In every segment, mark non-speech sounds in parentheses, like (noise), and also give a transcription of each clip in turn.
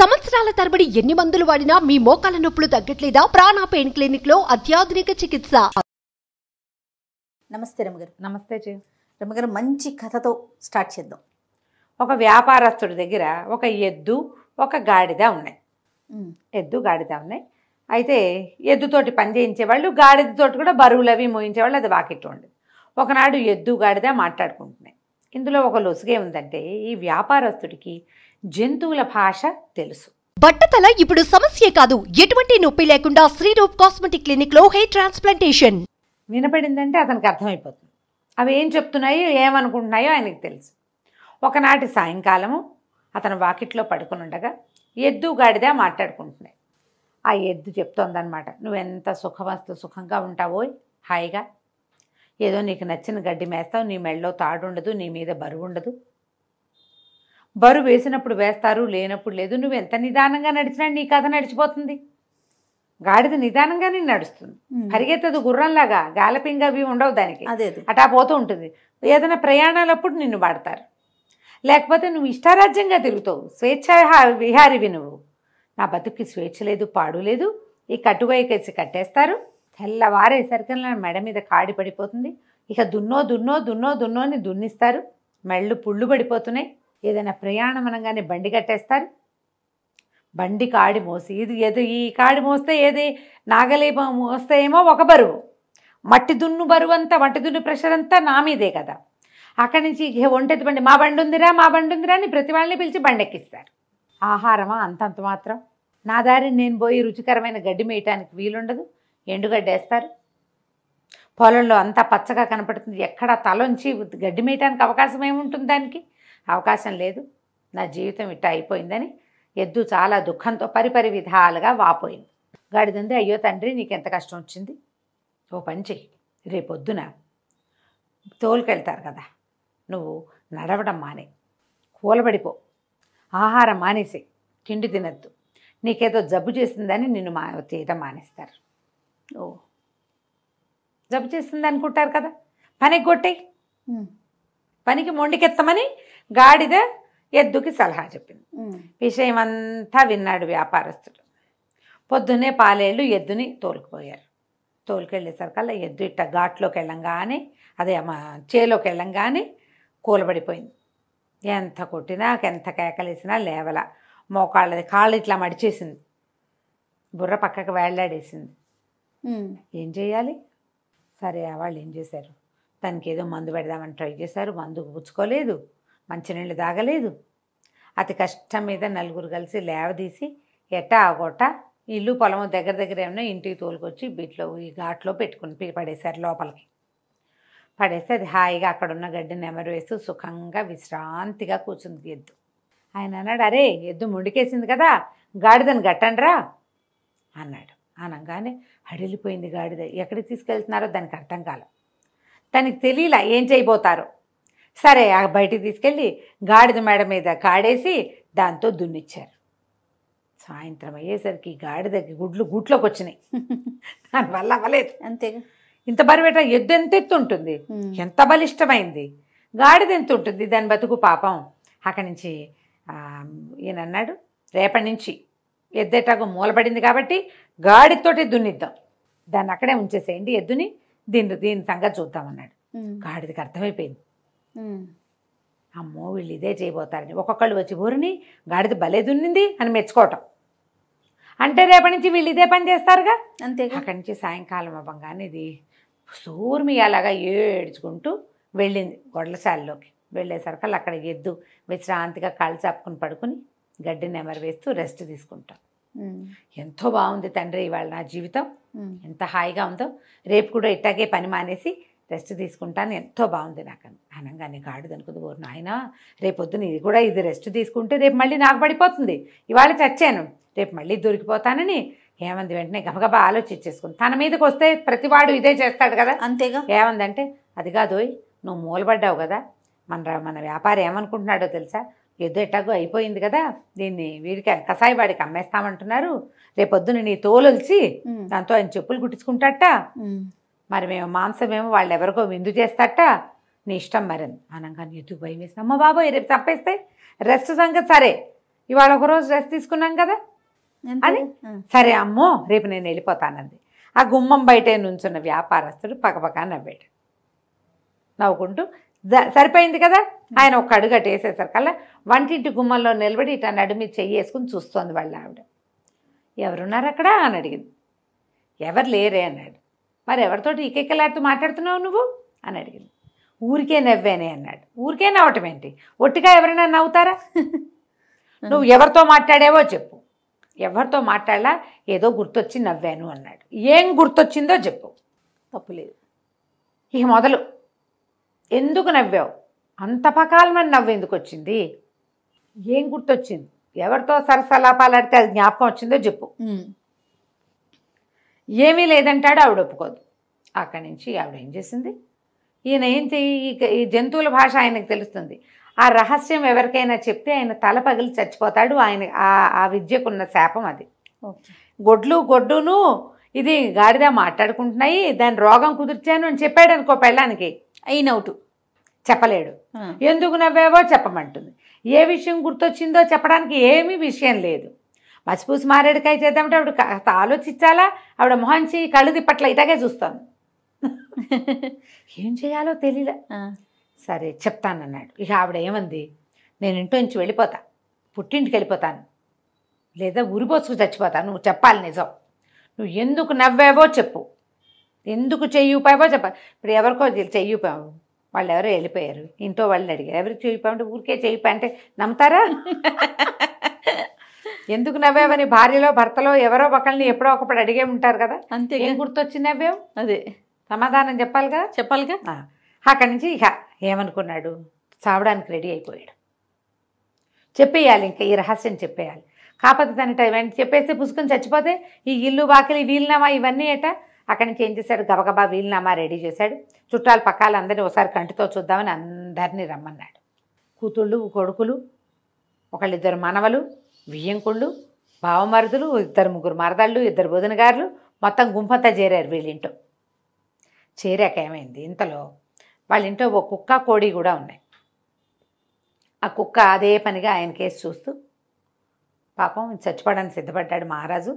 సంవత్సరాల తరబడి ఎన్ని మందులు వాడినా మీ మోకాల నొప్పులు తగ్గట్లేదా ప్రాణ పెయిన్ క్లినిక్ లో అత్యాధునిక చికిత్స నమస్తే రమగారు నమస్తే జీ రమగారు మంచి కథతో స్టార్ట్ చేద్దాం ఒక వ్యాపారస్తుడి దగ్గర ఒక ఎద్దు ఒక గాడిద ఉన్నాయి ఎద్దు గాడిద ఉన్నాయి అయితే ఎద్దుతోటి పని వాళ్ళు గాడిదతోటి కూడా బరువులు అవి మోయించేవాళ్ళు అది వాకిట్ ఉండదు ఒకనాడు ఎద్దు గాడిద మాట్లాడుకుంటున్నాయి ఇందులో ఒక లొసుగే ఉందంటే ఈ వ్యాపారస్తుడికి జంతువుల భాష తెలుసు బట్టతల ఇప్పుడు సమస్య కాదు ఎటువంటి నొప్పి లేకుండా శ్రీరూప్ కాస్మెటిక్ క్లినిక్ లో హెయిర్ ట్రాన్స్ప్లాంటేషన్ వినపడిందంటే అతనికి అర్థమైపోతుంది అవి ఏం చెప్తున్నాయో ఏమనుకుంటున్నాయో ఆయనకు తెలుసు ఒకనాటి సాయంకాలము అతను వాకిట్లో ఉండగా ఎద్దు గాడిదే మాట్లాడుకుంటున్నాయి ఆ ఎద్దు చెప్తోందనమాట నువ్వెంత సుఖమస్తు సుఖంగా ఉంటావో హాయిగా ఏదో నీకు నచ్చిన గడ్డి మేస్తావు నీ తాడు తాడుండదు నీ మీద బరువు ఉండదు బరువు వేసినప్పుడు వేస్తారు లేనప్పుడు లేదు నువ్వు ఎంత నిదానంగా నడిచినా నీ కథ నడిచిపోతుంది గాడిద నిదానంగానే నడుస్తుంది పరిగెత్తదు గుర్రంలాగా గాలపింగ్ అవి ఉండవు దానికి అటా పోతూ ఉంటుంది ఏదైనా ప్రయాణాలప్పుడు నిన్ను వాడతారు లేకపోతే నువ్వు ఇష్టారాజ్యంగా తిరుగుతావు స్వేచ్ఛ విహారివి నువ్వు నా బతుక్కి స్వేచ్ఛ లేదు పాడు లేదు ఈ కట్టుకోయకేసి కట్టేస్తారు తెల్లవారేసరికి మెడ మీద కాడి పడిపోతుంది ఇక దున్నో దున్నో దున్నో దున్నో అని దున్నిస్తారు మెళ్ళు పుళ్ళు పడిపోతున్నాయి ఏదైనా ప్రయాణం అనగానే బండి కట్టేస్తారు బండి కాడి మోసి ఇది ఏదో ఈ కాడి మోస్తే ఏది నాగలి మోస్తే ఏమో ఒక బరువు మట్టి దున్ను బరువు అంతా మట్టి దున్ను ప్రెషర్ అంతా నా మీదే కదా అక్కడి నుంచి ఒంటెత్తి బండి మా బండి ఉందిరా మా బండి ఉందిరా అని ప్రతి వాళ్ళని పిలిచి బండెక్కిస్తారు ఆహారమా అంతంత మాత్రం నా దారి నేను పోయి రుచికరమైన గడ్డి మేయటానికి వీలుండదు ఎండుగడ్డ వేస్తారు పొలంలో అంతా పచ్చగా కనపడుతుంది ఎక్కడ తలొంచి గడ్డి మేయటానికి అవకాశం ఏముంటుంది దానికి అవకాశం లేదు నా జీవితం ఇట్ట అయిపోయిందని ఎద్దు చాలా దుఃఖంతో పరిపరి విధాలుగా వాపోయింది గాడిదంది అయ్యో తండ్రి నీకు ఎంత కష్టం వచ్చింది ఓ పని చెయ్యి రేపొద్దున తోలుకెళ్తారు కదా నువ్వు నడవడం మానే కూలబడిపో ఆహారం మానేసి తిండి తినద్దు నీకేదో జబ్బు చేసిందని నిన్ను మా తీయటం మానేస్తారు ఓ జబ్బు చేసింది అనుకుంటారు కదా పనికి కొట్టే పనికి మొండికెత్తమని గాడిద ఎద్దుకి సలహా చెప్పింది విషయం అంతా విన్నాడు వ్యాపారస్తుడు పొద్దున్నే పాలేళ్ళు ఎద్దుని తోలుకుపోయారు తోలుకెళ్ళేసరికల్లా ఎద్దు ఇట్ట ఘాట్లోకి వెళ్ళంగానే అదే మా చేలోకి వెళ్ళంగానే కూలబడిపోయింది ఎంత కొట్టినా ఎంత కేకలేసినా లేవల మోకాళ్ళది కాళ్ళు ఇట్లా మడిచేసింది బుర్ర పక్కకు వేళ్లాడేసింది ఏం చేయాలి సరే వాళ్ళు ఏం చేశారు తనకి ఏదో మందు పెడదామని ట్రై చేశారు మందు పుచ్చుకోలేదు మంచినీళ్ళు తాగలేదు అతి కష్టం మీద నలుగురు కలిసి లేవదీసి ఎట్టా ఆగొట్ట ఇల్లు పొలము దగ్గర దగ్గర ఏమైనా ఇంటికి తోలుకొచ్చి బీట్లో ఈ ఘాట్లో పెట్టుకుని పడేశారు లోపలికి పడేస్తే అది హాయిగా ఉన్న గడ్డి నెమరు వేస్తూ సుఖంగా విశ్రాంతిగా కూర్చుంది ఎద్దు ఆయన అన్నాడు అరే ఎద్దు ముడికేసింది కదా గాడిదని గట్టండ్రా అన్నాడు అనగానే అడిలిపోయింది గాడిద ఎక్కడికి తీసుకెళ్తున్నారో దానికి అర్థం కాలం తనకి తెలియలా ఏం చేయబోతారు సరే ఆ బయటికి తీసుకెళ్ళి గాడిద మేడ మీద కాడేసి దాంతో దున్నిచ్చారు సాయంత్రం అయ్యేసరికి గాడిదకి గుడ్లు గుట్లోకి వచ్చినాయి దానివల్ల అవ్వలేదు అంతేగా ఇంత బరివేట ఎద్దు ఎంత ఎత్తు ఉంటుంది ఎంత బలిష్టమైంది గాడిద ఎంత ఉంటుంది దాని బతుకు పాపం అక్కడి నుంచి ఈయనన్నాడు రేపటి నుంచి ఎద్దేటాకు మూలపడింది కాబట్టి గాడితోటి దున్నిద్దాం దాన్ని అక్కడే ఉంచేసేయండి ఎద్దుని దీని దీని సంగతి చూద్దామన్నాడు గాడిదకి అర్థమైపోయింది అమ్మో వీళ్ళు ఇదే చేయబోతారని ఒక్కొక్కళ్ళు వచ్చి ఊరిని గాడిద భలే దున్నింది అని మెచ్చుకోవటం అంటే రేపటి నుంచి వీళ్ళు ఇదే పని చేస్తారుగా అంతే అక్కడి నుంచి సాయంకాలం అవ్వంగానే ఇది సూర్మియాలాగా ఏడ్చుకుంటూ వెళ్ళింది గొడలశాలలోకి వెళ్ళేసరికి అక్కడ ఎద్దు విశ్రాంతిగా కాళ్ళు చాపుకుని పడుకుని గడ్డి నెమరు వేస్తూ రెస్ట్ తీసుకుంటాం ఎంతో బాగుంది తండ్రి ఇవాళ నా జీవితం ఎంత హాయిగా ఉందో రేపు కూడా ఇట్టాగే పని మానేసి రెస్ట్ తీసుకుంటాను ఎంతో బాగుంది నాకు అనగా నీకు ఆడుది అనుకుంది ఓరు నాయన రేపొద్దున ఇది కూడా ఇది రెస్ట్ తీసుకుంటే రేపు మళ్ళీ నాకు పడిపోతుంది ఇవాళ చచ్చాను రేపు మళ్ళీ దొరికిపోతానని ఏమంది వెంటనే గబగబా ఆలోచించేసుకుంది తన మీదకి వస్తే ప్రతివాడు ఇదే చేస్తాడు కదా అంతేగా ఏమందంటే అది కాదు నువ్వు మూలబడ్డావు కదా మన మన వ్యాపారం ఏమనుకుంటున్నాడో తెలుసా ఏదో అయిపోయింది కదా దీన్ని వీడికి కషాయవాడికి అమ్మేస్తామంటున్నారు రేపొద్దున నీ తోలొలిచి దాంతో ఆయన చెప్పులు కుట్టించుకుంటాట మరి మేము మాంసమేమో వాళ్ళు ఎవరికో విందు చేస్తాట నీ ఇష్టం మరింది అనగా ఎదుగు భయం వేసి అమ్మ బాబోయ్ రేపు తప్పేస్తే రెస్ట్ సంగతి సరే ఇవాళ ఒకరోజు రెస్ట్ తీసుకున్నాం కదా అని సరే అమ్మో రేపు నేను వెళ్ళిపోతానంది ఆ గుమ్మం బయట నుంచున్న వ్యాపారస్తుడు పక్కపక్క నవ్వాడు నవ్వుకుంటూ సరిపోయింది కదా ఆయన ఒక అడుగు అటు వేసేసరికల్లా వంటింటి గుమ్మంలో నిలబడి ఇట నడుమి చెయ్యి వేసుకుని చూస్తోంది వాళ్ళ ఆవిడ ఎవరున్నారు అక్కడ అని అడిగింది ఎవరు లేరే అన్నాడు మరి ఎవరితోటి ఇకెక్కలాడుతూ మాట్లాడుతున్నావు నువ్వు అని అడిగింది ఊరికే నవ్వేనే అన్నాడు ఊరికే నవ్వటం ఏంటి ఒట్టిగా ఎవరైనా నవ్వుతారా నువ్వు ఎవరితో మాట్లాడావో చెప్పు ఎవరితో మాట్లాడలా ఏదో గుర్తొచ్చి నవ్వాను అన్నాడు ఏం గుర్తొచ్చిందో చెప్పు తప్పులేదు ఇక మొదలు ఎందుకు నవ్వావు అంత పకాలమైన నవ్వు ఎందుకు వచ్చింది ఏం గుర్తొచ్చింది ఎవరితో సరసలాపాలాడితే అది జ్ఞాపకం వచ్చిందో చెప్పు ఏమీ లేదంటాడు ఆవిడ ఒప్పుకోదు అక్కడి నుంచి ఆవిడ ఏం చేసింది ఈయన ఏంటి ఈ జంతువుల భాష ఆయనకు తెలుస్తుంది ఆ రహస్యం ఎవరికైనా చెప్తే ఆయన తల పగిలి చచ్చిపోతాడు ఆయన ఆ విద్యకున్న శాపం అది గొడ్లు గొడ్డును ఇది గాడిద మాట్లాడుకుంటున్నాయి దాని రోగం కుదిర్చాను అని చెప్పాడు అనుకో పెళ్ళానికి అవుతు చెప్పలేడు ఎందుకు నవ్వావో చెప్పమంటుంది ఏ విషయం గుర్తొచ్చిందో చెప్పడానికి ఏమీ విషయం లేదు పసిపూసి మారేడుకాయ చేద్దామంటే ఆవిడ కాస్త ఆలోచించాలా ఆవిడ మొహంచి కళ్ళు తిప్పట్ల ఇలాగే చూస్తాను ఏం చేయాలో తెలియలే సరే చెప్తానన్నాడు ఇక ఆవిడ ఏమంది నేను నుంచి వెళ్ళిపోతా పుట్టింటికి వెళ్ళిపోతాను లేదా ఊరిపోసుకు చచ్చిపోతాను నువ్వు చెప్పాలి నిజం నువ్వు ఎందుకు నవ్వావో చెప్పు ఎందుకు చెయ్యి ఊపావో ఇప్పుడు ఎవరికో చెయ్యిపాము వాళ్ళు ఎవరో వెళ్ళిపోయారు ఇంట్లో వాళ్ళని అడిగారు ఎవరికి చేయిపోమంటే ఊరికే చేయిపో అంటే నమ్ముతారా ఎందుకు నవ్వేవని భార్యలో భర్తలో ఎవరో ఒకళ్ళని ఎప్పుడో ఒకప్పుడు అడిగే ఉంటారు కదా అంతే ఏం గుర్తొచ్చింది నవ్వేం అదే సమాధానం చెప్పాలి కదా చెప్పాలి కదా అక్కడి నుంచి ఇక ఏమనుకున్నాడు చావడానికి రెడీ అయిపోయాడు చెప్పేయాలి ఇంకా ఈ రహస్యం చెప్పేయాలి కాకపోతే తన టైం చెప్పేస్తే పుసుకొని చచ్చిపోతే ఈ ఇల్లు బాకిలి వీలునామా ఇవన్నీ ఏటా అక్కడి నుంచి ఏం చేశాడు గబగబా వీలునామా రెడీ చేశాడు చుట్టాలు పక్కాలు అందరినీ ఒకసారి కంటితో చూద్దామని అందరినీ రమ్మన్నాడు కూతుళ్ళు కొడుకులు ఒకళ్ళిద్దరు మనవలు వియ్యంకుళ్ళు భావమరుదులు ఇద్దరు ముగ్గురు మరదళ్ళు ఇద్దరు బోధనగారులు మొత్తం గుంపంతా చేరారు వీళ్ళింటో చేరాక ఏమైంది ఇంతలో వాళ్ళింటో ఓ కుక్క కోడి కూడా ఉన్నాయి ఆ కుక్క అదే పనిగా ఆయన కేసు చూస్తూ పాపం చచ్చిపోవడానికి సిద్ధపడ్డాడు మహారాజు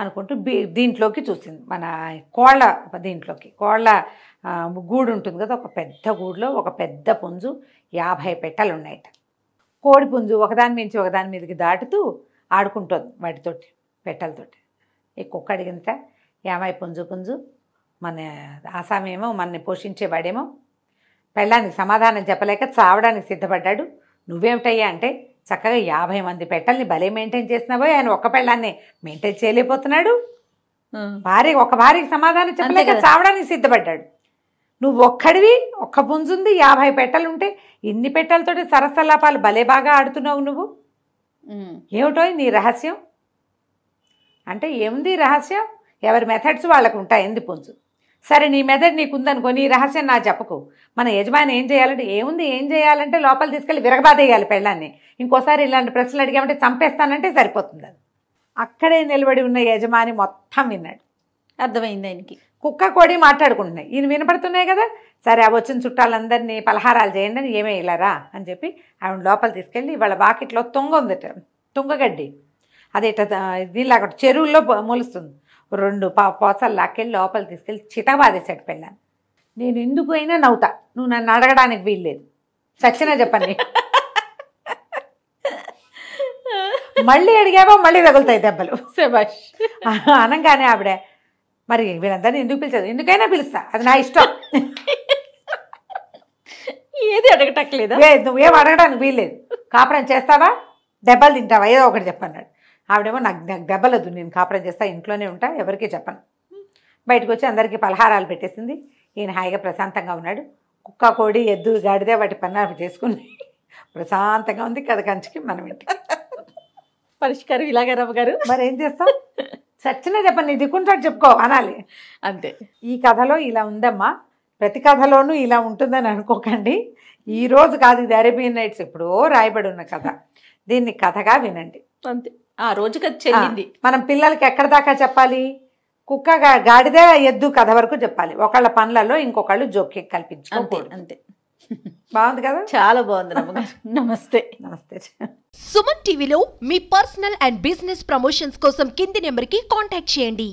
అనుకుంటూ దీంట్లోకి చూసింది మన కోళ్ళ దీంట్లోకి కోళ్ళ గూడు ఉంటుంది కదా ఒక పెద్ద గూడులో ఒక పెద్ద పుంజు యాభై పెట్టలు ఉన్నాయట కోడి పుంజు ఒకదాని మించి ఒకదాని మీదకి దాటుతూ ఆడుకుంటుంది వాటితోటి పెట్టలతోటి ఈ కుక్క అడిగినట ఏమై పుంజు పుంజు మన ఆసామేమో మనని పోషించేవాడేమో పెళ్ళానికి సమాధానం చెప్పలేక చావడానికి సిద్ధపడ్డాడు నువ్వేమిటయ్యా అంటే చక్కగా యాభై మంది పెట్టల్ని భలే మెయింటైన్ చేసినావో ఆయన ఒక్క పెళ్ళాన్ని మెయింటైన్ చేయలేకపోతున్నాడు భార్య ఒక భార్యకి సమాధానం చెప్పలేక చావడానికి సిద్ధపడ్డాడు నువ్వు ఒక్కడివి ఒక్క పుంజుంది యాభై పెట్టలు ఉంటే ఇన్ని పెట్టలతో సరసలాపాలు భలే బాగా ఆడుతున్నావు నువ్వు ఏమిటో నీ రహస్యం అంటే ఏముంది రహస్యం ఎవరి మెథడ్స్ వాళ్ళకు ఉంటాయి ఎందు పుంజు సరే నీ మెదడు నీకుందనుకో నీ రహస్యం నా చెప్పకు మన యజమాని ఏం చేయాలంటే ఏముంది ఏం చేయాలంటే లోపల తీసుకెళ్ళి విరగబాదేయాలి పెళ్ళాన్ని ఇంకోసారి ఇలాంటి ప్రశ్నలు అడిగామంటే చంపేస్తానంటే సరిపోతుంది అది అక్కడే నిలబడి ఉన్న యజమాని మొత్తం విన్నాడు అర్థమైంది ఆయనకి కుక్క కోడి మాట్లాడుకుంటున్నాయి ఈయన వినపడుతున్నాయి కదా సరే అవి వచ్చిన చుట్టాలందరినీ పలహారాలు చేయండి అని ఏమే అని చెప్పి ఆవిడ లోపల తీసుకెళ్ళి వాళ్ళ బాకెట్లో తుంగ ఉందట తుంగగడ్డి అదేట అక్కడ చెరువుల్లో మొలుస్తుంది రెండు పా పోసలు లాక్కెళ్ళి లోపల తీసుకెళ్ళి చితకబాదేశాడు పెళ్ళాను నేను ఎందుకు అయినా నవ్వుతా నువ్వు నన్ను అడగడానికి వీల్లేదు సచ్చినా చెప్పండి మళ్ళీ అడిగావా మళ్ళీ తగులుతాయి దెబ్బలు శబాష్ అనగానే ఆవిడే మరి వీళ్ళందరినీ ఎందుకు పిలిచదు ఎందుకైనా పిలుస్తా అది నా ఇష్టం ఏది అడగటట్లేదా నువ్వేం అడగడానికి వీల్లేదు కాపురం చేస్తావా దెబ్బలు తింటావా ఏదో ఒకటి చెప్పన్నాడు ఆవిడేమో నాకు నాకు దెబ్బలదు నేను కాపురం చేస్తా ఇంట్లోనే ఉంటా ఎవరికీ చెప్పను బయటకు వచ్చి అందరికీ పలహారాలు పెట్టేసింది ఈయన హాయిగా ప్రశాంతంగా ఉన్నాడు కుక్క కోడి ఎద్దు గాడిదే వాటి పన్న చేసుకుని ప్రశాంతంగా ఉంది కథ కంచికి మనం ఇంట్లో పరిష్కారం ఇలాగే రమ్మగారు మరి ఏం చేస్తాం చచ్చిన చెప్పండి నీ దిక్కుంటాడు చెప్పుకో అనాలి అంతే ఈ కథలో ఇలా ఉందమ్మా ప్రతి కథలోనూ ఇలా ఉంటుందని అనుకోకండి ఈరోజు కాదు ఇది అరేబియన్ నైట్స్ ఎప్పుడో రాయబడి ఉన్న కథ దీన్ని కథగా వినండి అంతే ఆ రోజుకి అది చెల్లింది మనం పిల్లలకి ఎక్కడ దాకా చెప్పాలి కుక్క గాడిదే ఎద్దు కథ వరకు చెప్పాలి ఒకళ్ళ పనులలో ఇంకొకళ్ళు జోక్యం కల్పించుకుంటే అంతే బాగుంది కదా చాలా బాగుంది (laughs) నమస్తే నమస్తే సుమన్ టీవీలో మీ పర్సనల్ అండ్ బిజినెస్ ప్రమోషన్స్ కోసం కింది నెంబర్కి కాంటాక్ట్ చేయండి